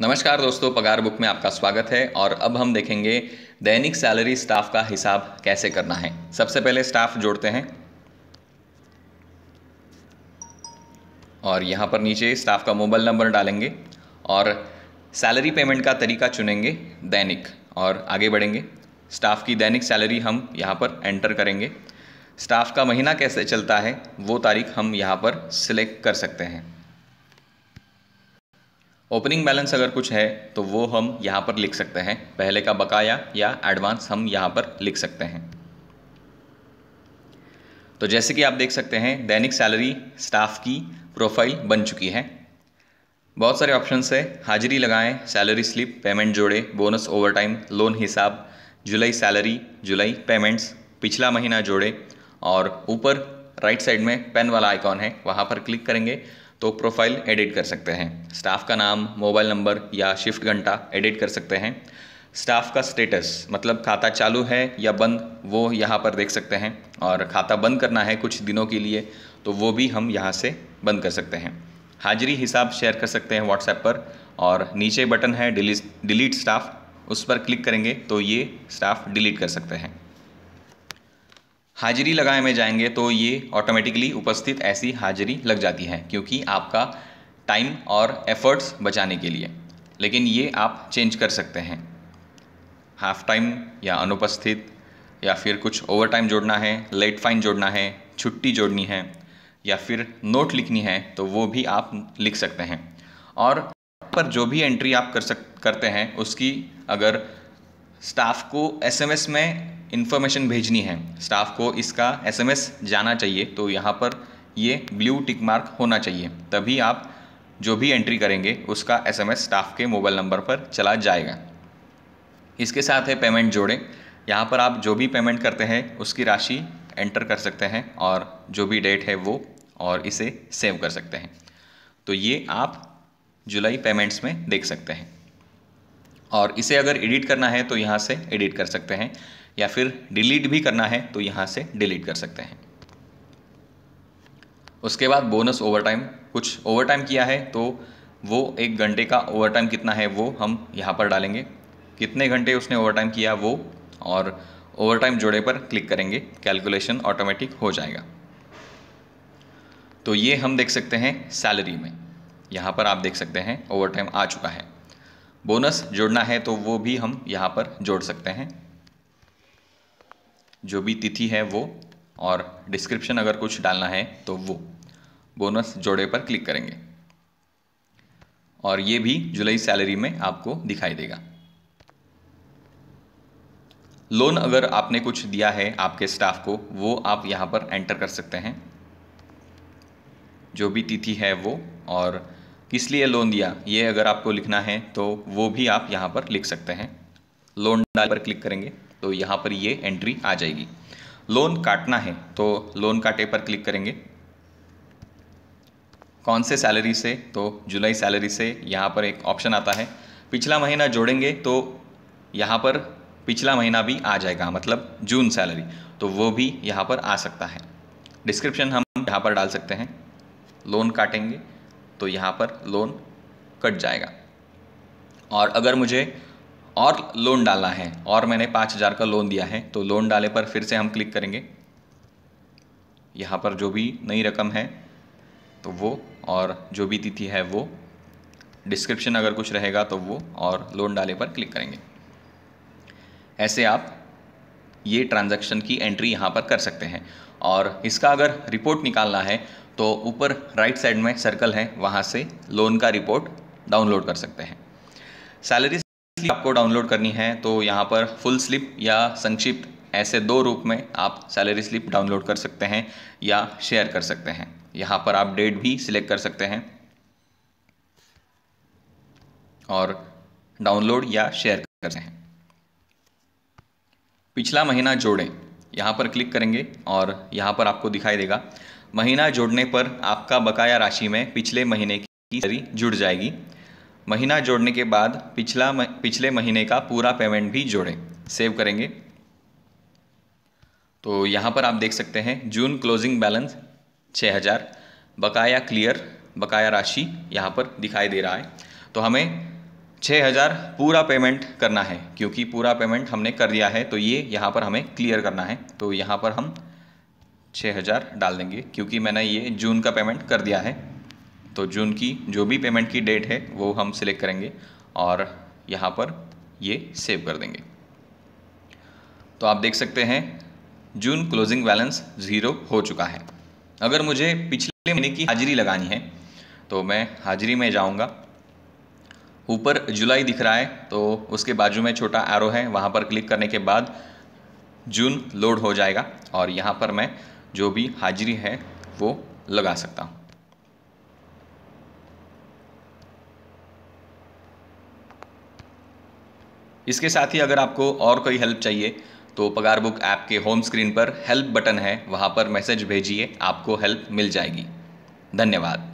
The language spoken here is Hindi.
नमस्कार दोस्तों पगार बुक में आपका स्वागत है और अब हम देखेंगे दैनिक सैलरी स्टाफ का हिसाब कैसे करना है सबसे पहले स्टाफ जोड़ते हैं और यहाँ पर नीचे स्टाफ का मोबाइल नंबर डालेंगे और सैलरी पेमेंट का तरीका चुनेंगे दैनिक और आगे बढ़ेंगे स्टाफ की दैनिक सैलरी हम यहाँ पर एंटर करेंगे स्टाफ का महीना कैसे चलता है वो तारीख हम यहाँ पर सिलेक्ट कर सकते हैं ओपनिंग बैलेंस अगर कुछ है तो वो हम यहाँ पर लिख सकते हैं पहले का बकाया या एडवांस हम यहाँ पर लिख सकते हैं तो जैसे कि आप देख सकते हैं दैनिक सैलरी स्टाफ की प्रोफाइल बन चुकी है बहुत सारे ऑप्शन है हाजिरी लगाएं सैलरी स्लिप पेमेंट जोड़े बोनस ओवरटाइम लोन हिसाब जुलाई सैलरी जुलाई पेमेंट्स पिछला महीना जोड़े और ऊपर राइट साइड में पेन वाला आइकॉन है वहाँ पर क्लिक करेंगे तो प्रोफाइल एडिट कर सकते हैं स्टाफ का नाम मोबाइल नंबर या शिफ्ट घंटा एडिट कर सकते हैं स्टाफ का स्टेटस मतलब खाता चालू है या बंद वो यहाँ पर देख सकते हैं और खाता बंद करना है कुछ दिनों के लिए तो वो भी हम यहाँ से बंद कर सकते हैं हाजिरी हिसाब शेयर कर सकते हैं व्हाट्सएप पर और नीचे बटन है डिलीट डिलीट स्टाफ उस पर क्लिक करेंगे तो ये स्टाफ डिलीट कर सकते हैं हाजिरी लगाए में जाएंगे तो ये ऑटोमेटिकली उपस्थित ऐसी हाजिरी लग जाती है क्योंकि आपका टाइम और एफर्ट्स बचाने के लिए लेकिन ये आप चेंज कर सकते हैं हाफ टाइम या अनुपस्थित या फिर कुछ ओवर टाइम जोड़ना है लेट फाइन जोड़ना है छुट्टी जोड़नी है या फिर नोट लिखनी है तो वो भी आप लिख सकते हैं और पर जो भी एंट्री आप कर सक करते हैं उसकी अगर स्टाफ को एसएमएस में इन्फॉर्मेशन भेजनी है स्टाफ को इसका एसएमएस जाना चाहिए तो यहाँ पर ये ब्लू टिक मार्क होना चाहिए तभी आप जो भी एंट्री करेंगे उसका एसएमएस स्टाफ के मोबाइल नंबर पर चला जाएगा इसके साथ है पेमेंट जोड़ें यहाँ पर आप जो भी पेमेंट करते हैं उसकी राशि एंटर कर सकते हैं और जो भी डेट है वो और इसे सेव कर सकते हैं तो ये आप जुलाई पेमेंट्स में देख सकते हैं और इसे अगर एडिट करना है तो यहाँ से एडिट कर सकते हैं या फिर डिलीट भी करना है तो यहाँ से डिलीट कर सकते हैं उसके बाद बोनस ओवरटाइम कुछ ओवरटाइम किया है तो वो एक घंटे का ओवरटाइम कितना है वो हम यहाँ पर डालेंगे कितने घंटे उसने ओवरटाइम किया वो और ओवरटाइम जोड़े पर क्लिक करेंगे कैलकुलेशन ऑटोमेटिक हो जाएगा तो ये हम देख सकते हैं सैलरी में यहाँ पर आप देख सकते हैं ओवरटाइम आ चुका है बोनस जोड़ना है तो वो भी हम यहाँ पर जोड़ सकते हैं जो भी तिथि है वो और डिस्क्रिप्शन अगर कुछ डालना है तो वो बोनस जोड़े पर क्लिक करेंगे और ये भी जुलाई सैलरी में आपको दिखाई देगा लोन अगर आपने कुछ दिया है आपके स्टाफ को वो आप यहाँ पर एंटर कर सकते हैं जो भी तिथि है वो और किस लिए लोन दिया ये अगर आपको लिखना है तो वो भी आप यहाँ पर लिख सकते हैं लोन डाल पर क्लिक करेंगे तो यहाँ पर ये एंट्री आ जाएगी लोन काटना है तो लोन काटे पर क्लिक करेंगे कौन से सैलरी से तो जुलाई सैलरी से यहाँ पर एक ऑप्शन आता है पिछला महीना जोड़ेंगे तो यहाँ पर पिछला महीना भी आ जाएगा मतलब जून सैलरी तो वो भी यहाँ पर आ सकता है डिस्क्रिप्शन हम यहाँ पर डाल सकते हैं लोन काटेंगे तो यहाँ पर लोन कट जाएगा और अगर मुझे और लोन डालना है और मैंने पाँच हज़ार का लोन दिया है तो लोन डाले पर फिर से हम क्लिक करेंगे यहाँ पर जो भी नई रकम है तो वो और जो भी तिथि है वो डिस्क्रिप्शन अगर कुछ रहेगा तो वो और लोन डाले पर क्लिक करेंगे ऐसे आप ये ट्रांजैक्शन की एंट्री यहाँ पर कर सकते हैं और इसका अगर रिपोर्ट निकालना है तो ऊपर राइट साइड में सर्कल है वहाँ से लोन का रिपोर्ट डाउनलोड कर सकते हैं सैलरी स्लिप आपको डाउनलोड करनी है तो यहाँ पर फुल स्लिप या संक्षिप्त ऐसे दो रूप में आप सैलरी स्लिप डाउनलोड कर सकते हैं या शेयर कर सकते हैं यहाँ पर आप डेट भी सिलेक्ट कर सकते हैं और डाउनलोड या शेयर कर सकते हैं पिछला महीना जोड़ें यहाँ पर क्लिक करेंगे और यहाँ पर आपको दिखाई देगा महीना जोड़ने पर आपका बकाया राशि में पिछले महीने की सैलरी जुड़ जाएगी महीना जोड़ने के बाद पिछला पिछले महीने का पूरा पेमेंट भी जोड़ें सेव करेंगे तो यहाँ पर आप देख सकते हैं जून क्लोजिंग बैलेंस छः हज़ार बकाया क्लियर बकाया राशि यहाँ पर दिखाई दे रहा है तो हमें छः हज़ार पूरा पेमेंट करना है क्योंकि पूरा पेमेंट हमने कर दिया है तो ये यहाँ पर हमें क्लियर करना है तो यहाँ पर हम छः हज़ार डाल देंगे क्योंकि मैंने ये जून का पेमेंट कर दिया है तो जून की जो भी पेमेंट की डेट है वो हम सिलेक्ट करेंगे और यहाँ पर ये सेव कर देंगे तो आप देख सकते हैं जून क्लोजिंग बैलेंस ज़ीरो हो चुका है अगर मुझे पिछले महीने की हाजिरी लगानी है तो मैं हाजिरी में जाऊँगा ऊपर जुलाई दिख रहा है तो उसके बाजू में छोटा एरो है वहाँ पर क्लिक करने के बाद जून लोड हो जाएगा और यहाँ पर मैं जो भी हाजिरी है वो लगा सकता हूँ इसके साथ ही अगर आपको और कोई हेल्प चाहिए तो पगार बुक ऐप के होम स्क्रीन पर हेल्प बटन है वहाँ पर मैसेज भेजिए आपको हेल्प मिल जाएगी धन्यवाद